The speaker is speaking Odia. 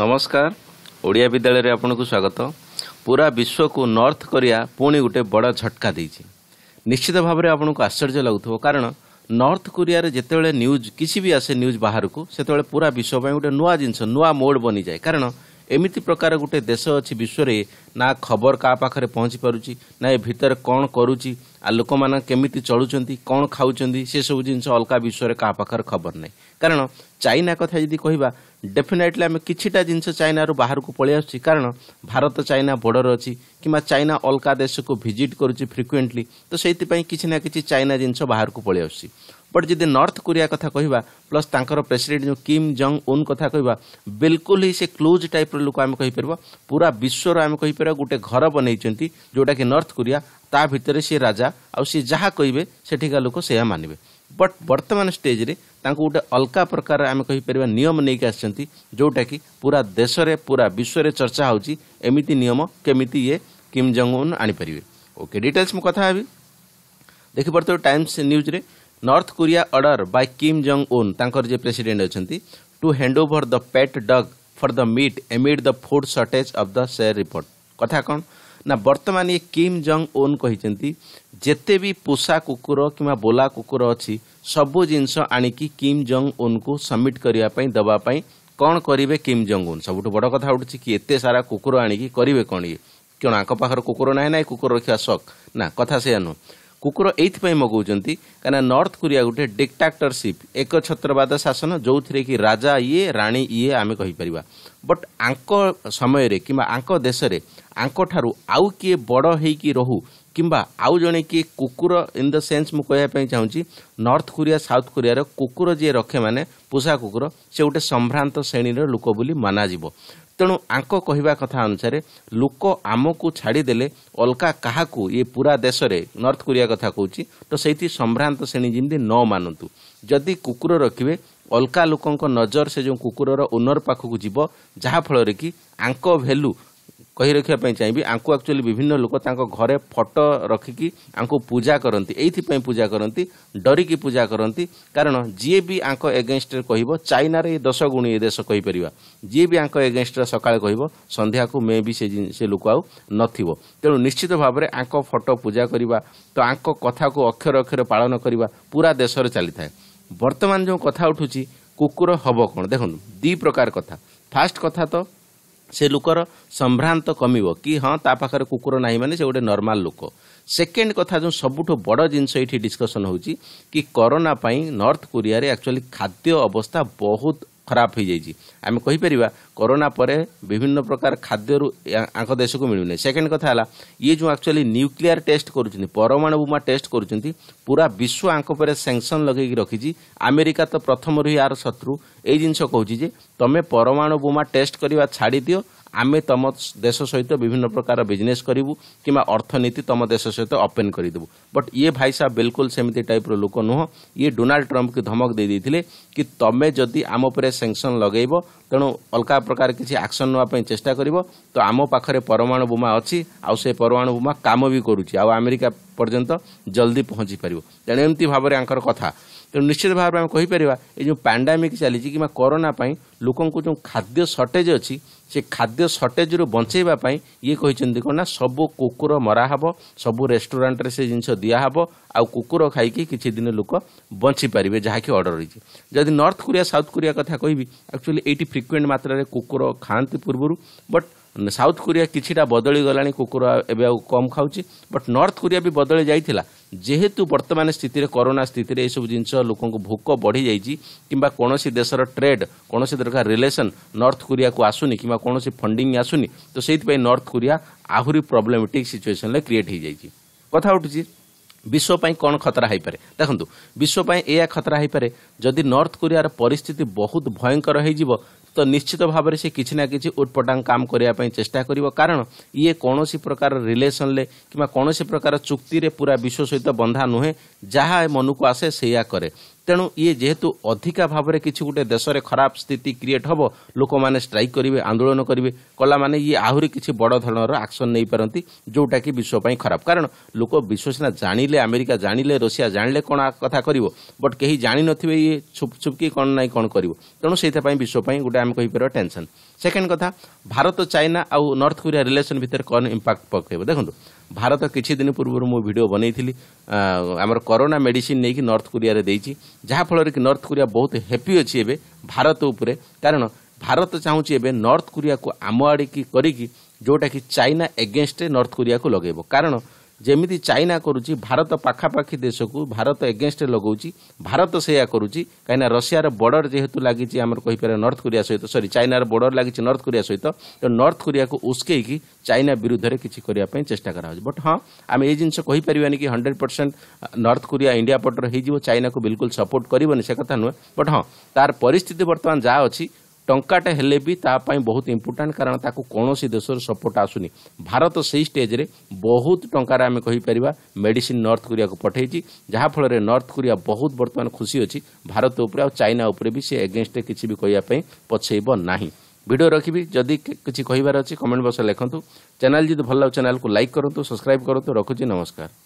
ନମସ୍କାର ଓଡ଼ିଆ ବିଦ୍ୟାଳୟରେ ଆପଣଙ୍କୁ ସ୍ୱାଗତ ପୁରା ବିଶ୍ୱକୁ ନର୍ଥ କରିଆ ପୁଣି ଗୋଟେ ବଡ଼ ଝଟକା ଦେଇଛି ନିଶ୍ଚିତ ଭାବରେ ଆପଣଙ୍କୁ ଆଶ୍ଚର୍ଯ୍ୟ ଲାଗୁଥିବ କାରଣ ନର୍ଥ କୋରିଆରେ ଯେତେବେଳେ ନ୍ୟୁଜ୍ କିଛି ବି ଆସେ ନ୍ୟୁଜ୍ ବାହାରକୁ ସେତେବେଳେ ପୁରା ବିଶ୍ୱ ପାଇଁ ଗୋଟେ ନୂଆ ଜିନିଷ ନୂଆ ମୋଡ଼ ବନିଯାଏ କାରଣ ଏମିତି ପ୍ରକାର ଗୋଟେ ଦେଶ ଅଛି ବିଶ୍ୱରେ ନା ଖବର କାହା ପାଖରେ ପହଞ୍ଚି ପାରୁଛି ନା ଏ ଭିତରେ କ'ଣ କରୁଛି ଆଉ ଲୋକମାନେ କେମିତି ଚଳୁଛନ୍ତି କ'ଣ ଖାଉଛନ୍ତି ସେସବୁ ଜିନିଷ ଅଲଗା ବିଷୟରେ କାହା ପାଖରେ ଖବର ନାହିଁ କାରଣ ଚାଇନା କଥା ଯଦି କହିବା ଡେଫିନେଟଲି ଆମେ କିଛିଟା ଜିନିଷ ଚାଇନାରୁ ବାହାରକୁ ପଳେଇ ଆସୁଛି କାରଣ ଭାରତ ଚାଇନା ବର୍ଡର ଅଛି କିମ୍ବା ଚାଇନା ଅଲଗା ଦେଶକୁ ଭିଜିଟ୍ କରୁଛି ଫ୍ରିକୁଏଣ୍ଟଲି ତ ସେଇଥିପାଇଁ କିଛି ନା କିଛି ଚାଇନା ଜିନିଷ ବାହାରକୁ ପଳେଇ ଆସୁଛି ବଟ୍ ଯଦି ନର୍ଥ କୋରିଆ କଥା କହିବା ପ୍ଲସ୍ ତାଙ୍କର ପ୍ରେସିଡେଣ୍ଟ ଯେଉଁ କିମ୍ ଜଙ୍ଗ ଉନ୍ କଥା କହିବା ବିଲକୁଲ ହିଁ ସେ କ୍ଲୋଜ୍ ଟାଇପ୍ର ଲୋକ ଆମେ କହିପାରିବା ପୁରା ବିଶ୍ୱର ଆମେ କହିପାରିବା ଗୋଟେ ଘର ବନେଇଛନ୍ତି ଯେଉଁଟାକି ନର୍ଥ କୋରିଆ ତା ଭିତରେ ସିଏ ରାଜା ଆଉ ସିଏ ଯାହା କହିବେ ସେଠିକା ଲୋକ ସେୟା ମାନିବେ ବଟ୍ ବର୍ତ୍ତମାନ ଷ୍ଟେଜ୍ରେ ତାଙ୍କୁ ଗୋଟେ ଅଲଗା ପ୍ରକାର ଆମେ କହିପାରିବା ନିୟମ ନେଇକି ଆସିଛନ୍ତି ଯେଉଁଟାକି ପୁରା ଦେଶରେ ପୁରା ବିଶ୍ୱରେ ଚର୍ଚ୍ଚା ହେଉଛି ଏମିତି ନିୟମ କେମିତି ଇଏ କିମ୍ ଜଙ୍ଗ ଉନ୍ ଆଣିପାରିବେ ଓକେ ଡିଟେଲ୍ସ ମୁଁ କଥା ହେବି ଦେଖିପାରୁଥିବେ ଟାଇମ୍ସ ନ୍ୟୁଜ୍ରେ North Korea order by Kim Jong Un ତାଙ୍କର ଯିଏ ପ୍ରେସିଡେଣ୍ଟ ଅଛନ୍ତି to hand over the pet dog for the meat amid the food shortage of the share report କଥା କ'ଣ ନା ବର୍ତ୍ତମାନ ଇଏ କିମ୍ ଜଙ୍ଗ ଓନ୍ କହିଛନ୍ତି ଯେତେ ବି ପୋଷା କୁକୁର କିମ୍ବା ବୋଲା କୁକୁର ଅଛି ସବୁ ଜିନିଷ ଆଣିକି କିମ୍ ଜଙ୍ଗ ଓନ୍କୁ ସବମିଟ୍ କରିବା ପାଇଁ ଦେବା ପାଇଁ କ'ଣ କରିବେ କିମ୍ ଜଙ୍ଗ ଓନ୍ ସବୁଠୁ ବଡ଼ କଥା ଉଠୁଛି କି ଏତେ ସାରା କୁକୁର ଆଣିକି କରିବେ କ'ଣ ଇଏ କ'ଣ ଆଙ୍କ ପାଖରେ କୁକୁର ନାହିଁ ନାହିଁ କୁକୁର ରଖିବା ସକ୍ ନା କଥା ସେୟା ନୁହଁ କୁକୁର ଏଇଥିପାଇଁ ମଗାଉଛନ୍ତି କାହିଁକିନା ନର୍ଥ କୋରିଆ ଗୋଟେ ଡିକ୍ଟାକ୍ଟରସିପ୍ ଏକଛତ୍ରବାଦ ଶାସନ ଯେଉଁଥିରେ କି ରାଜା ଇଏ ରାଣୀ ଇଏ ଆମେ କହିପାରିବା ବଟ୍ ଆଙ୍କ ସମୟରେ କିମ୍ବା ଆଙ୍କ ଦେଶରେ ଆଙ୍କଠାରୁ ଆଉ କିଏ ବଡ଼ ହେଇକି ରହୁ କିମ୍ବା ଆଉ ଜଣେ କିଏ କୁକୁର ଇନ୍ ଦ ସେନ୍ସ ମୁଁ କହିବା ପାଇଁ ଚାହୁଁଛି ନର୍ଥ କୋରିଆ ସାଉଥ କୋରିଆର କୁକୁର ଯିଏ ରଖେ ମାନେ ପୋଷା କୁକୁର ସେ ଗୋଟେ ସମ୍ଭ୍ରାନ୍ତ ଶ୍ରେଣୀର ଲୋକ ବୋଲି ମନାଯିବ ତେଣୁ ଆଙ୍କ କହିବା କଥା ଅନୁସାରେ ଲୋକ ଆମକୁ ଛାଡ଼ିଦେଲେ ଅଲଗା କାହାକୁ ଇଏ ପୁରା ଦେଶରେ ନର୍ଥ କୋରିଆ କଥା କହୁଛି ତ ସେଇଠି ସମ୍ଭ୍ରାନ୍ତ ଶ୍ରେଣୀ ଯେମିତି ନ ମାନନ୍ତୁ ଯଦି କୁକୁର ରଖିବେ ଅଲଗା ଲୋକଙ୍କ ନଜର ସେ ଯେଉଁ କୁକୁରର ଓନର ପାଖକୁ ଯିବ ଯାହାଫଳରେ କି ଆଙ୍କ ଭ୍ୟାଲୁ କହି ରଖିବା ପାଇଁ ଚାହିଁବି ଆଙ୍କୁ ଆକ୍ଚୁଆଲି ବିଭିନ୍ନ ଲୋକ ତାଙ୍କ ଘରେ ଫଟୋ ରଖିକି ଆଙ୍କୁ ପୂଜା କରନ୍ତି ଏଇଥିପାଇଁ ପୂଜା କରନ୍ତି ଡରିକି ପୂଜା କରନ୍ତି କାରଣ ଯିଏ ବି ଆଙ୍କ ଏଗେନ୍ଷ୍ଟରେ କହିବ ଚାଇନାରେ ଏ ଦଶ ଗୁଣୀ ଏ ଦେଶ କହିପାରିବା ଯିଏ ବି ଆଙ୍କ ଏଗେନ୍ଷ୍ଟରେ ସକାଳେ କହିବ ସନ୍ଧ୍ୟାକୁ ମେ ବି ସେ ସେ ଲୋକ ଆଉ ନଥିବ ତେଣୁ ନିଶ୍ଚିତ ଭାବରେ ଆଙ୍କ ଫଟୋ ପୂଜା କରିବା ତ ଆଙ୍କ କଥାକୁ ଅକ୍ଷର ଅକ୍ଷର ପାଳନ କରିବା ପୁରା ଦେଶରେ ଚାଲିଥାଏ ବର୍ତ୍ତମାନ ଯେଉଁ କଥା ଉଠୁଛି କୁକୁର ହବ କ'ଣ ଦେଖନ୍ତୁ ଦୁଇ ପ୍ରକାର କଥା ଫାଷ୍ଟ କଥା ତ ସେ ଲୋକର ସମ୍ଭ୍ରାନ୍ତ କମିବ କି ହଁ ତା ପାଖରେ କୁକୁର ନାହିଁ ମାନେ ସେ ଗୋଟେ ନର୍ମାଲ ଲୋକ ସେକେଣ୍ଡ କଥା ଯେଉଁ ସବୁଠୁ ବଡ଼ ଜିନିଷ ଏଇଠି ଡିସ୍କସନ୍ ହେଉଛି କି କରୋନା ପାଇଁ ନର୍ଥ କୋରିଆରେ ଆକ୍ଚୁଆଲି ଖାଦ୍ୟ ଅବସ୍ଥା ବହୁତ ଖରାପ ହୋଇଯାଇଛି ଆମେ କହିପାରିବା କରୋନା ପରେ ବିଭିନ୍ନ ପ୍ରକାର ଖାଦ୍ୟରୁ ଆଙ୍କ ଦେଶକୁ ମିଳୁନାହିଁ ସେକେଣ୍ଡ କଥା ହେଲା ଇଏ ଯେଉଁ ଆକ୍ଚୁଆଲି ନ୍ୟୁକ୍ଲିୟାର ଟେଷ୍ଟ କରୁଛନ୍ତି ପରମାଣୁ ବୋମା ଟେଷ୍ଟ କରୁଛନ୍ତି ପୁରା ବିଶ୍ୱ ଆଙ୍କ ଉପରେ ସାଂସନ୍ ଲଗାଇକି ରଖିଛି ଆମେରିକା ତ ପ୍ରଥମରୁ ହିଁ ଆର ଶତ୍ରୁ ଏଇ ଜିନିଷ କହୁଛି ଯେ ତମେ ପରମାଣୁ ବୋମା ଟେଷ୍ଟ କରିବା ଛାଡ଼ିଦିଅ ଆମେ ତମ ଦେଶ ସହିତ ବିଭିନ୍ନ ପ୍ରକାର ବିଜନେସ୍ କରିବୁ କିମ୍ବା ଅର୍ଥନୀତି ତମ ଦେଶ ସହିତ ଓପେନ୍ କରିଦେବୁ ବଟ୍ ଇଏ ଭାଇ ସାହେବ ବିଲକୁଲ ସେମିତି ଟାଇପ୍ର ଲୋକ ନୁହଁ ଇଏ ଡୋନାଲ୍ଡ ଟ୍ରମ୍ପକୁ ଧମକ ଦେଇଦେଇଥିଲେ କି ତମେ ଯଦି ଆମ ଉପରେ ସେଙ୍କସନ୍ ଲଗେଇବ ତେଣୁ ଅଲଗା ପ୍ରକାର କିଛି ଆକ୍ସନ୍ ନେବା ପାଇଁ ଚେଷ୍ଟା କରିବ ତ ଆମ ପାଖରେ ପରମାଣୁ ବୋମା ଅଛି ଆଉ ସେ ପରମାଣୁ ବୋମା କାମ ବି କରୁଛି ଆଉ ଆମେରିକା ପର୍ଯ୍ୟନ୍ତ ଜଲ୍ଦି ପହଞ୍ଚିପାରିବ ତେଣୁ ଏମିତି ଭାବରେ ଆଙ୍କର କଥା ତେଣୁ ନିଶ୍ଚିତ ଭାବରେ ଆମେ କହିପାରିବା ଏ ଯେଉଁ যে ଚାଲିଛି କିମ୍ବା କରୋନା ପାଇଁ ଲୋକଙ୍କୁ ଯେଉଁ ଖାଦ୍ୟ ସର୍ଟେଜ୍ ଅଛି ସେ ଖାଦ୍ୟ খাদ্য সর্টেজরু ପାଇଁ ଇଏ କହିଛନ୍ତି କ'ଣ ନା ସବୁ କୁକୁର ମରାହେବ ସବୁ ରେଷ୍ଟୁରାଣ୍ଟରେ ସେ ଜିନିଷ ଦିଆହେବ ଆଉ କୁକୁର ଖାଇକି କିଛି ଦିନ ଲୋକ ବଞ୍ଚିପାରିବେ ଯାହାକି ଅର୍ଡ଼ର ହୋଇଛି ଯଦି ନର୍ଥ କୋରିଆ ସାଉଥ୍ କୋରିଆ କଥା କହିବି ଆକ୍ଚୁଆଲି ଏଇଠି ଫ୍ରିକ୍ୱେଣ୍ଟ ମାତ୍ରାରେ କୁକୁର ଖାଆନ୍ତି ପୂର୍ବରୁ ବଟ୍ ସାଉଥ୍ କୋରିଆ କିଛିଟା ବଦଳି ଗଲାଣି କୁକୁର ଏବେ ଆଉ କମ୍ ଖାଉଛି ବଟ୍ ନର୍ଥ କୋରିଆ ବି ବଦଳି ଯାଇଥିଲା ଯେହେତୁ ବର୍ତ୍ତମାନ ସ୍ଥିତିରେ କରୋନା ସ୍ଥିତିରେ ଏସବୁ ଜିନିଷ ଲୋକଙ୍କୁ ଭୋକ ବଢ଼ିଯାଇଛି କିମ୍ବା କୌଣସି ଦେଶର ଟ୍ରେଡ୍ କୌଣସି ପ୍ରକାର ରିଲେସନ୍ ନର୍ଥ କୋରିଆକୁ ଆସୁନି କିମ୍ବା କୌଣସି ଫଣ୍ଡିଂ ଆସୁନି ତ ସେଇଥିପାଇଁ ନର୍ଥ କୋରିଆ ଆହୁରି ପ୍ରୋବ୍ଲେମେଟିକ୍ ସିଚୁଏସନ୍ରେ କ୍ରିଏଟ୍ ହୋଇଯାଇଛି କଥା ଉଠୁଛି ବିଶ୍ୱ ପାଇଁ କ'ଣ ଖତରା ହୋଇପାରେ ଦେଖନ୍ତୁ ବିଶ୍ୱ ପାଇଁ ଏହା ଖତରା ହୋଇପାରେ ଯଦି ନର୍ଥ କୋରିଆର ପରିସ୍ଥିତି ବହୁତ ଭୟଙ୍କର ହୋଇଯିବ ତ ନିଶ୍ଚିତ ଭାବରେ ସେ କିଛି ନା କିଛି ଉଟପଟାଙ୍ଗ କାମ କରିବା ପାଇଁ ଚେଷ୍ଟା କରିବ କାରଣ ଇଏ କୌଣସି ପ୍ରକାର ରିଲେସନରେ କିମ୍ବା କୌଣସି ପ୍ରକାର ଚୁକ୍ତିରେ ପୁରା ବିଶ୍ୱ ସହିତ ବନ୍ଧା ନୁହେଁ ଯାହା ମନକୁ ଆସେ ସେଇଆ କରେ ତେଣୁ ଇଏ ଯେହେତୁ ଅଧିକା ଭାବରେ କିଛି ଗୋଟେ ଦେଶରେ ଖରାପ ସ୍ଥିତି କ୍ରିଏଟ୍ ହେବ ଲୋକମାନେ ଷ୍ଟ୍ରାଇକ୍ କରିବେ ଆନ୍ଦୋଳନ କରିବେ କଲାମାନେ ଇଏ ଆହୁରି କିଛି ବଡ଼ ଧରଣର ଆକ୍ସନ୍ ନେଇପାରନ୍ତି ଯେଉଁଟାକି ବିଶ୍ୱ ପାଇଁ ଖରାପ କାରଣ ଲୋକ ବିଶ୍ୱ ସିନା ଜାଣିଲେ ଆମେରିକା ଜାଣିଲେ ରଷିଆ ଜାଣିଲେ କ'ଣ କଥା କରିବ ବଟ୍ କେହି ଜାଣିନଥିବେ ଇଏ ଛୁପଛୁପକି କ'ଣ ନାହିଁ କ'ଣ କରିବ ତେଣୁ ସେଇଥିପାଇଁ ବିଶ୍ୱ ପାଇଁ ଗୋଟେ ଆମେ କହିପାରିବା ଟେନ୍ସନ୍ ସେକେଣ୍ଡ କଥା ଭାରତ ଚାଇନା ଆଉ ନର୍ଥ କୋରିଆ ରିଲେସନ୍ ଭିତରେ କ'ଣ ଇମ୍ପାକ୍ଟ ପକାଇବ ଦେଖନ୍ତୁ ଭାରତ କିଛି ଦିନ ପୂର୍ବରୁ ମୁଁ ଭିଡ଼ିଓ ବନେଇଥିଲି ଆମର କରୋନା ମେଡ଼ିସିନ୍ ନେଇକି ନର୍ଥ କୋରିଆରେ ଦେଇଛି ଯାହାଫଳରେ କି ନର୍ଥ କୋରିଆ ବହୁତ ହେପି ଅଛି ଏବେ ଭାରତ ଉପରେ କାରଣ ଭାରତ ଚାହୁଁଛି ଏବେ ନର୍ଥ କୋରିଆକୁ ଆମ ଆଡ଼ିକି କରିକି ଯେଉଁଟାକି ଚାଇନା ଏଗେନଷ୍ଟରେ ନର୍ଥ କୋରିଆକୁ ଲଗାଇବ କାରଣ ଯେମିତି ଚାଇନା କରୁଛି ଭାରତ ପାଖାପାଖି ଦେଶକୁ ଭାରତ ଏଗେନଷ୍ଟରେ ଲଗାଉଛି ଭାରତ ସେୟା କରୁଛି କାହିଁକିନା ରଷିଆର ବର୍ଡର ଯେହେତୁ ଲାଗିଛି ଆମର କହିପାରିବା ନର୍ଥ କୋରିଆ ସହିତ ସରି ଚାଇନାର ବର୍ଡର ଲାଗିଛି ନର୍ଥ କୋରିଆ ସହିତ ତ ନର୍ଥ କୋରିଆକୁ ଉସ୍କେଇକି ଚାଇନା ବିରୁଦ୍ଧରେ କିଛି କରିବା ପାଇଁ ଚେଷ୍ଟା କରାହେଉଛି ବଟ୍ ହଁ ଆମେ ଏଇ ଜିନିଷ କହିପାରିବାନି କି hundred percent North Korea India ପଟରେ ହେଇଯିବ ଚାଇନାକୁ ବିଲକୁଲ ସପୋର୍ଟ କରିବନି ସେ କଥା ନୁହେଁ ବଟ୍ ହଁ ତାର ପରିସ୍ଥିତି ବର୍ତ୍ତମାନ ଯାହା ଅଛି ଟଙ୍କାଟେ ହେଲେ ବି ତା ପାଇଁ ବହୁତ ଇମ୍ପୋର୍ଟାଣ୍ଟ କାରଣ ତାକୁ କୌଣସି ଦେଶର ସପୋର୍ଟ ଆସୁନି ଭାରତ ସେହି ଷ୍ଟେଜ୍ରେ ବହୁତ ଟଙ୍କାରେ ଆମେ କହିପାରିବା ମେଡିସିନ୍ ନର୍ଥ କୋରିଆକୁ ପଠାଇଛି ଯାହାଫଳରେ ନର୍ଥ କୋରିଆ ବହୁତ ବର୍ତ୍ତମାନ ଖୁସି ଅଛି ଭାରତ ଉପରେ ଆଉ ଚାଇନା ଉପରେ ବି ସେ ଏଗେନ୍ଷ୍ଟରେ କିଛି ବି କହିବା ପାଇଁ ପଛେଇବ ନାହିଁ ଭିଡ଼ିଓ ରଖିବି ଯଦି କିଛି କହିବାର ଅଛି କମେଣ୍ଟ ବକ୍ସରେ ଲେଖନ୍ତୁ ଚ୍ୟାନେଲ୍ ଯଦି ଭଲ ଲାଗୁଛି ଚ୍ୟାନେଲ୍କୁ ଲାଇକ୍ କରନ୍ତୁ ସବସ୍କ୍ରାଇବ୍ କରନ୍ତୁ ରଖୁଛି ନମସ୍କାର